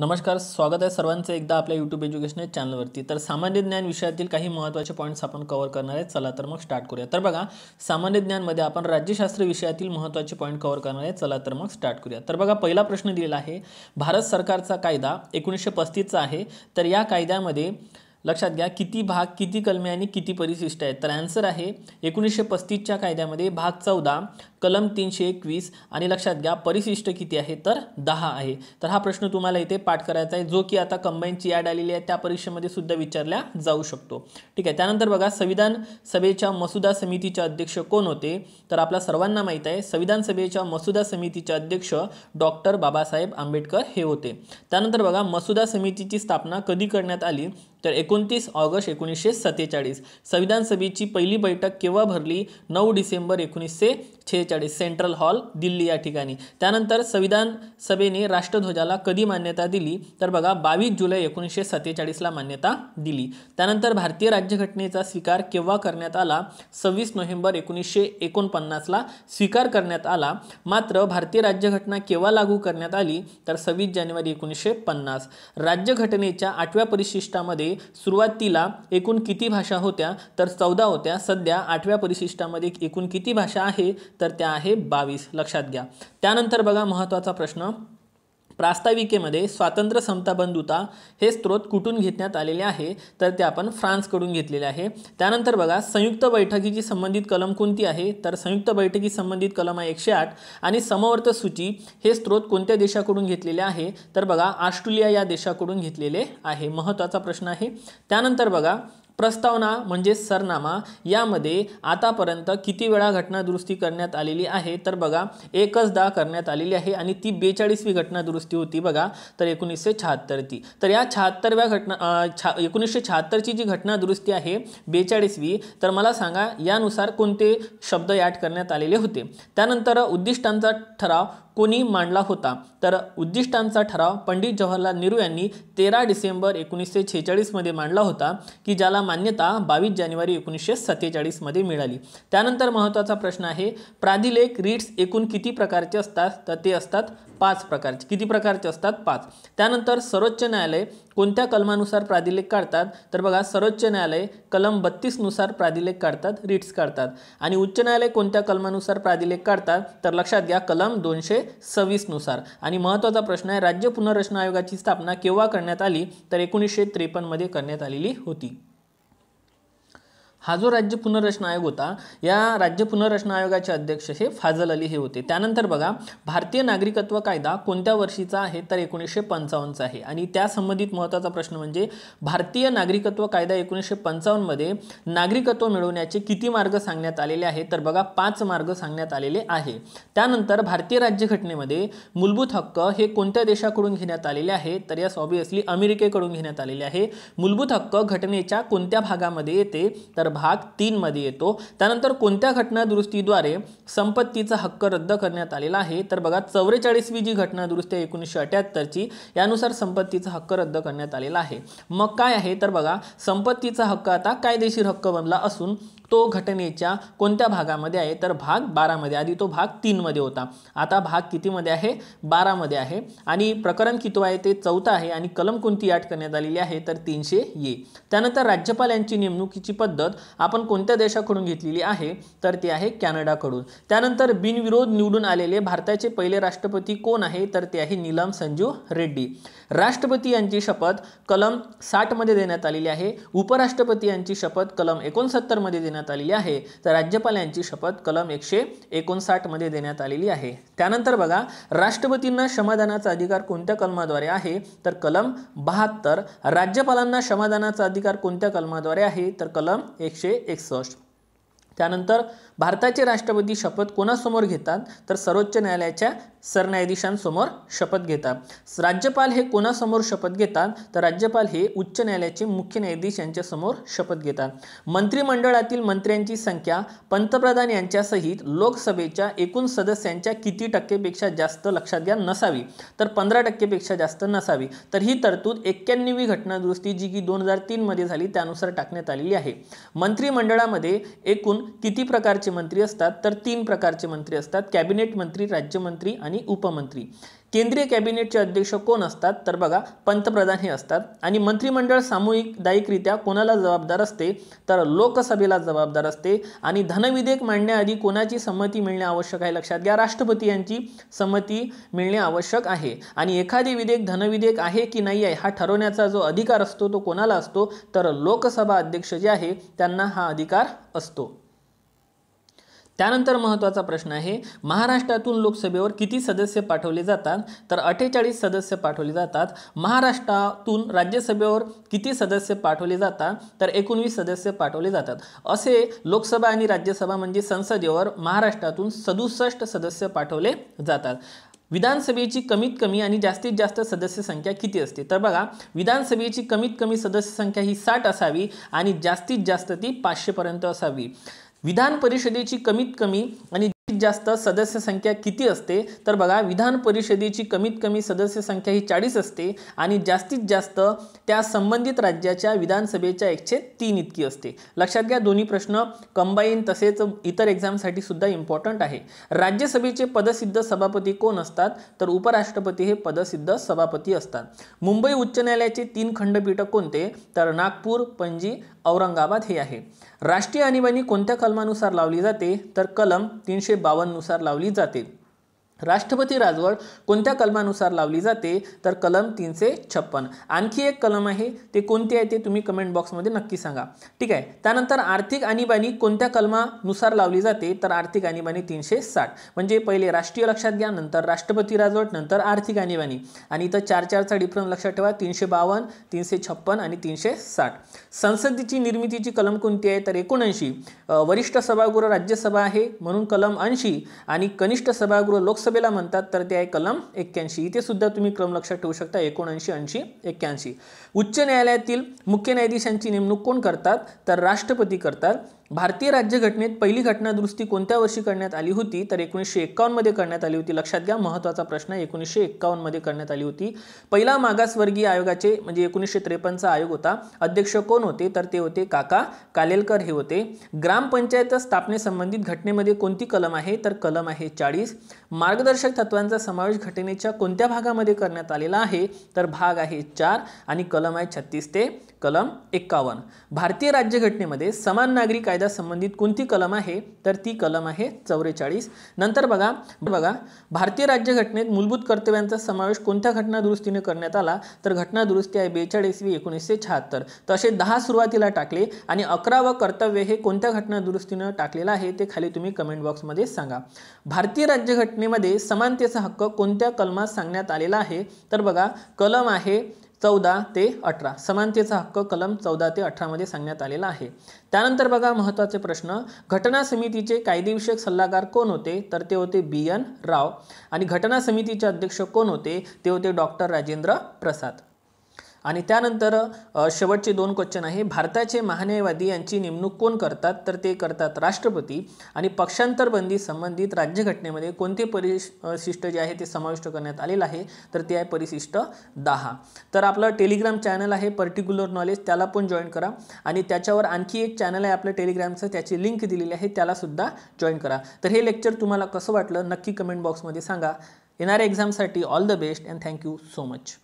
नमस्कार स्वागत आहे सर्वांचं एकदा आपल्या यूट्यूब एज्युकेशनल चॅनलवरती तर सामान्य ज्ञान विषयातील काही महत्त्वाचे पॉईंट्स आपण कव्हर करणार आहे चला तर मग स्टार्ट करूया तर बघा सामान्य ज्ञानमध्ये आपण राज्यशास्त्र विषयातील महत्त्वाचे पॉईंट कव्हर करणार आहे चला तर मग स्टार्ट करूया तर बघा पहिला प्रश्न दिलेला आहे भारत सरकारचा कायदा एकोणीसशे पस्तीसचा आहे तर या कायद्यामध्ये लक्षात घ्या किती भाग किती कलमे आणि किती परिशिष्ट आहेत तर ॲन्सर आहे एकोणीसशे पस्तीसच्या कायद्यामध्ये भाग चौदा कलम तीनशे एकवीस आणि लक्षात घ्या परिशिष्ट किती आहे तर दहा आहे तर हा प्रश्न तुम्हाला इथे पाठ करायचा आहे जो की आता कंबाईनची याड आलेली आहे त्या परीक्षेमध्ये सुद्धा विचारल्या जाऊ शकतो ठीक आहे त्यानंतर बघा संविधान सभेच्या मसुदा समितीचे अध्यक्ष कोण होते तर आपल्या सर्वांना माहीत आहे संविधान सभेच्या मसुदा समितीचे अध्यक्ष डॉक्टर बाबासाहेब आंबेडकर हे होते त्यानंतर बघा मसुदा समितीची स्थापना कधी करण्यात आली तर एकोणतीस ऑगस्ट एकोणीसशे सत्तेचाळीस संविधान सभेची पहिली बैठक केव्हा भरली नऊ डिसेंबर एकोणीसशे सेंट्रल हॉल दिल्ली या ठिकाणी त्यानंतर संविधान सभेने राष्ट्रध्वजाला कधी मान्यता दिली तर बघा बावीस जुलै एकोणीसशे सत्तेचाळीसला मान्यता दिली त्यानंतर भारतीय राज्यघटनेचा स्वीकार केव्हा करण्यात आला सव्वीस नोव्हेंबर एकोणीसशे एकोणपन्नासला स्वीकार करण्यात आला मात्र भारतीय राज्यघटना केव्हा लागू करण्यात आली तर सव्वीस जानेवारी एकोणीसशे पन्नास राज्यघटनेच्या आठव्या परिशिष्टामध्ये सुरुवातीला एकूण किती भाषा होत्या तर चौदा होत्या सध्या आठव्या परिशिष्टामध्ये एकूण किती भाषा आहे तर त्या आहे बावीस लक्षात घ्या त्यानंतर बघा महत्त्वाचा प्रश्न प्रास्ताविकेमध्ये स्वातंत्र्य समता बंधुता हे स्त्रोत कुठून घेण्यात आलेले आहे तर ते आपण फ्रान्सकडून घेतलेले आहे त्यानंतर बघा संयुक्त बैठकीची संबंधित कलम कोणती आहे तर संयुक्त बैठकी संबंधित कलम आहे एकशे आठ आणि समवर्त सूची हे स्त्रोत कोणत्या देशाकडून घेतलेले आहे तर बघा ऑस्ट्रेलिया या देशाकडून घेतलेले आहे महत्त्वाचा प्रश्न आहे त्यानंतर बघा प्रस्तावना म्हणजे सरनामा यामध्ये आतापर्यंत किती वेळा घटनादुरुस्ती करण्यात आलेली आहे तर बघा एकचदा करण्यात आलेली आहे आणि ती बेचाळीसवी घटनादुरुस्ती होती बघा तर एकोणीसशे शहात्तर ती तर या शहात्तरव्या घटना छा एकोणीसशे शहात्तरची जी घटनादुरुस्ती आहे बेचाळीसवी तर मला सांगा यानुसार कोणते शब्द याट करण्यात आलेले होते त्यानंतर उद्दिष्टांचा ठराव कोणी मांडला होता तर उद्दिष्टांचा ठराव पंडित जवाहरलाल नेहरू यांनी तेरा डिसेंबर एकोणीसशे छेचाळीसमध्ये मांडला होता की ज्याला मान्यता बावीस जानेवारी एकोणीसशे सत्तेचाळीसमध्ये मिळाली त्यानंतर महत्त्वाचा प्रश्न आहे प्राधिलेख रिट्स एकूण किती प्रकारचे असतात तर ते असतात पाच प्रकारचे किती प्रकारचे असतात पाच त्यानंतर सर्वोच्च न्यायालय कोणत्या कलमानुसार प्राधिलेख काढतात तर बघा सर्वोच्च न्यायालय कलम बत्तीसनुसार प्राधिलेख काढतात रिट्स काढतात आणि उच्च न्यायालय कोणत्या कलमानुसार प्राधिलेख काढतात तर लक्षात घ्या कलम दोनशे सव्वीसनुसार आणि महत्त्वाचा प्रश्न आहे राज्य पुनर्रचना आयोगाची स्थापना केव्हा करण्यात आली तर एकोणीसशे त्रेपन्नमध्ये करण्यात आलेली होती हा जो राज्य पुनर्रचना आयोग होता या राज्य पुनर्रचना आयोगाचे अध्यक्ष हे फाजल अली हे होते त्यानंतर बघा भारतीय नागरिकत्व कायदा कोणत्या वर्षीचा आहे तर एकोणीसशे पंचावन्नचा आहे आणि त्या संबंधित महत्त्वाचा प्रश्न म्हणजे भारतीय नागरिकत्व कायदा एकोणीसशे पंचावन्नमध्ये नागरिकत्व मिळवण्याचे किती मार्ग सांगण्यात आलेले आहेत तर बघा पाच मार्ग सांगण्यात आलेले आहे त्यानंतर भारतीय राज्यघटनेमध्ये मूलभूत हक्क हे कोणत्या देशाकडून घेण्यात आलेले आहे तर यास ऑबियसली अमेरिकेकडून घेण्यात आलेले आहे मूलभूत हक्क घटनेच्या कोणत्या भागामध्ये येते तर भाग तीनमध्ये येतो त्यानंतर कोणत्या घटनादुरुस्तीद्वारे संपत्तीचा हक्क रद्द करण्यात आलेला आहे तर बघा चौवेचाळीसवी जी घटनादुरुस्ती आहे एकोणीसशे अठ्याहत्तरची यानुसार संपत्तीचा हक्क रद्द करण्यात आलेला आहे मग काय आहे तर बघा संपत्तीचा हक्क आता कायदेशीर हक्क बनला असून तो घटनेच्या कोणत्या भागामध्ये आहे तर भाग बारामध्ये आधी तो भाग तीनमध्ये होता आता भाग कितीमध्ये आहे बारामध्ये आहे आणि प्रकरण किती आहे ते चौथा आहे आणि कलम कोणती याट करण्यात आलेली आहे तर तीनशे ये त्यानंतर राज्यपाल यांची नेमणुकीची पद्धत आपण कोणत्या देशाकडून घेतलेली आहे तर ती आहे कॅनडाकडून त्यानंतर बिनविरोध निवडून आलेले भारताचे पहिले राष्ट्रपती कोण आहे तर ते आहे नीलम संजीव रेड्डी राष्ट्रपती यांची शपथ कलम साठमध्ये देण्यात आलेली आहे उपराष्ट्रपती यांची शपथ कलम एकोणसत्तरमध्ये देण्यात देण्यात आलेली आहे तर राज्यपाल यांची शपथ कलम एकशे एकोणसाठमध्ये देण्यात आलेली आहे त्यानंतर बघा राष्ट्रपतींना क्षमादानाचा अधिकार कोणत्या कलमाद्वारे आहे तर कलम बहात्तर राज्यपालांना क्षमादानाचा अधिकार कोणत्या कलमाद्वारे आहे तर कलम एकशे एकसष्ट त्यानंतर भारताचे राष्ट्रपती शपथ कोणासमोर घेतात तर सर्वोच्च न्यायालयाच्या सरन्यायाधीशांसमोर शपथ घेतात राज्यपाल हे कोणासमोर शपथ घेतात तर राज्यपाल हे उच्च न्यायालयाचे मुख्य न्यायाधीश यांच्यासमोर शपथ घेतात मंत्रिमंडळातील मंत्र्यांची संख्या पंतप्रधान यांच्यासहित लोकसभेच्या एकूण सदस्यांच्या किती टक्केपेक्षा जास्त लक्षात घ्या नसावी तर पंधरा टक्केपेक्षा जास्त नसावी तर ही तरतूद एक्क्याण्णवी घटनादुरुस्ती जी की दोन हजार तीनमध्ये झाली त्यानुसार टाकण्यात आलेली आहे मंत्रिमंडळामध्ये एकूण किती प्रकारचे मंत्री असतात तर तीन प्रकारचे मंत्री असतात कॅबिनेट मंत्री राज्यमंत्री आणि उपमंत्री केंद्रीय कॅबिनेटचे अध्यक्ष कोण असतात तर बघा पंतप्रधान हे असतात आणि मंत्रिमंडळ सामूहिकदायिकरित्या कोणाला जबाबदार असते तर लोकसभेला जबाबदार असते आणि धनविधेयक मांडण्याआधी कोणाची संमती मिळणे आवश्यक आहे लक्षात घ्या राष्ट्रपती यांची संमती मिळणे आवश्यक आहे आणि एखादे विधेयक धनविधेयक आहे की नाही आहे हा ठरवण्याचा जो अधिकार असतो तो कोणाला असतो तर लोकसभा अध्यक्ष जे आहे त्यांना हा अधिकार असतो त्यानंतर महत्त्वाचा प्रश्न आहे महाराष्ट्रातून लोकसभेवर किती सदस्य पाठवले जातात तर अठ्ठेचाळीस सदस्य पाठवले जातात महाराष्ट्रातून राज्यसभेवर किती सदस्य पाठवले जातात तर एकोणवीस सदस्य पाठवले जातात असे लोकसभा आणि राज्यसभा म्हणजे संसदेवर महाराष्ट्रातून सदुसष्ट सदस्य पाठवले जातात विधानसभेची कमीत कमी आणि जास्तीत जास्त सदस्य संख्या किती असते तर बघा विधानसभेची कमीत कमी सदस्य संख्या ही साठ असावी आणि जास्तीत जास्त ती पाचशेपर्यंत असावी विधान परिषदेची कमीत कमी आणि जास्तीत जास्त सदस्य संख्या किती असते तर बघा विधान परिषदेची कमीत कमी सदस्य संख्या ही चाळीस असते आणि जास्तीत जास्त त्या संबंधित राज्याच्या विधानसभेच्या एकशे तीन इतकी असते लक्षात घ्या दोन्ही प्रश्न कंबाईन तसेच इतर एक्झामसाठी सुद्धा इम्पॉर्टंट आहे राज्यसभेचे पदसिद्ध सभापती कोण असतात तर उपराष्ट्रपती हे पदसिद्ध सभापती असतात मुंबई उच्च न्यायालयाचे तीन खंडपीठ कोणते तर नागपूर पणजी औरंगाबाद हे आहे राष्ट्रीय आणीबाणी कोणत्या कलमानुसार लावली जाते तर कलम तीनशे बावन्नुसार लावली जाते राष्ट्रपती राजवट कोणत्या कलमानुसार लावली जाते तर कलम तीनशे छप्पन आणखी एक कलम आहे ते कोणते आहे ते तुम्ही कमेंट बॉक्समध्ये नक्की सांगा ठीक आहे त्यानंतर आर्थिक आणीबाणी कोणत्या कलमानुसार लावली जाते तर आर्थिक आणीबाणी तीनशे साठ म्हणजे पहिले राष्ट्रीय लक्षात घ्या नंतर राष्ट्रपती राजवट नंतर आर्थिक आणीबाणी आणि इथं चार चारचा डिफरन्स लक्षात ठेवा तीनशे बावन्न तीनशे छप्पन आणि तीनशे साठ संसदेची निर्मितीची कलम कोणती आहे तर एकोणऐंशी वरिष्ठ सभागृह राज्यसभा आहे म्हणून कलम ऐंशी आणि कनिष्ठ सभागृह लोकसभा लोकसभेला म्हणतात तर ते आहे कलम एक्क्याऐंशी इथे सुद्धा तुम्ही क्रम लक्षात ठेवू शकता एकोणऐंशी ऐंशी एक्क्याऐंशी उच्च न्यायालयातील मुख्य न्यायाधीशांची नेमणूक कोण करतात तर राष्ट्रपती करतात भारतीय राज्यघटनेत पहिली घटनादुरुस्ती कोणत्या वर्षी करण्यात आली होती तर एकोणीसशे एक्कावन्नमध्ये करण्यात आली होती लक्षात घ्या महत्त्वाचा प्रश्न एकोणीसशे एक्कावन्नमध्ये करण्यात आली होती पहिला मागासवर्गीय आयोगाचे म्हणजे एकोणीसशे त्रेपन्नचा आयोग होता अध्यक्ष कोण होते तर ते होते काका कालेलकर हे होते ग्रामपंचायत स्थापनेसंबंधित घटनेमध्ये कोणती कलम आहे तर कलम आहे चाळीस मार्गदर्शक तत्वांचा समावेश घटनेच्या कोणत्या भागामध्ये करण्यात आलेला आहे तर भाग आहे चार आणि कलम आहे छत्तीस ते कलम एक्कावन्न भारतीय राज्यघटनेमध्ये समान नागरी कायदा संबंधित कोणती कलम आहे तर ती कलम आहे चौवेचाळीस नंतर बघा बघा भारतीय राज्यघटनेत मूलभूत कर्तव्यांचा समावेश कोणत्या घटनादुरुस्तीने करण्यात आला तर घटनादुरुस्ती आहे बेचाळीसवी एकोणीसशे शहात्तर तर असे दहा सुरुवातीला टाकले आणि अकरा व कर्तव्य हे कोणत्या घटनादुरुस्तीनं टाकलेलं आहे ते खाली तुम्ही कमेंट बॉक्समध्ये सांगा भारतीय राज्यघटनेमध्ये समानतेचा हक्क कोणत्या कलमात सांगण्यात आलेला आहे तर बघा कलम आहे चौदा ते अठरा समानतेचा हक्क कलम चौदा ते अठरामध्ये सांगण्यात आलेला आहे त्यानंतर बघा महत्त्वाचे प्रश्न घटना समितीचे कायदेविषयक सल्लागार कोण होते तर ते होते बी एन राव आणि घटना समितीचे अध्यक्ष कोण होते ते होते डॉक्टर राजेंद्र प्रसाद आणि त्यानंतर शेवटचे दोन क्वेश्चन आहे भारताचे महान्यायवादी यांची नेमणूक कोण करतात तर ते करतात राष्ट्रपती आणि पक्षांतरबंदी संबंधित राज्यघटनेमध्ये कोणते परिशिष्ट जे आहे ते समाविष्ट करण्यात आलेलं आहे तर ते आहे परिशिष्ट दहा तर आपलं टेलिग्राम चॅनल आहे पर्टिक्युलर नॉलेज त्याला पण जॉईन करा आणि त्याच्यावर आणखी एक चॅनल आहे आपलं टेलिग्रामचं त्याची लिंक दिलेली आहे त्यालासुद्धा जॉईन करा तर हे लेक्चर तुम्हाला कसं वाटलं नक्की कमेंट बॉक्समध्ये सांगा येणाऱ्या एक्झामसाठी all the best and thank you so much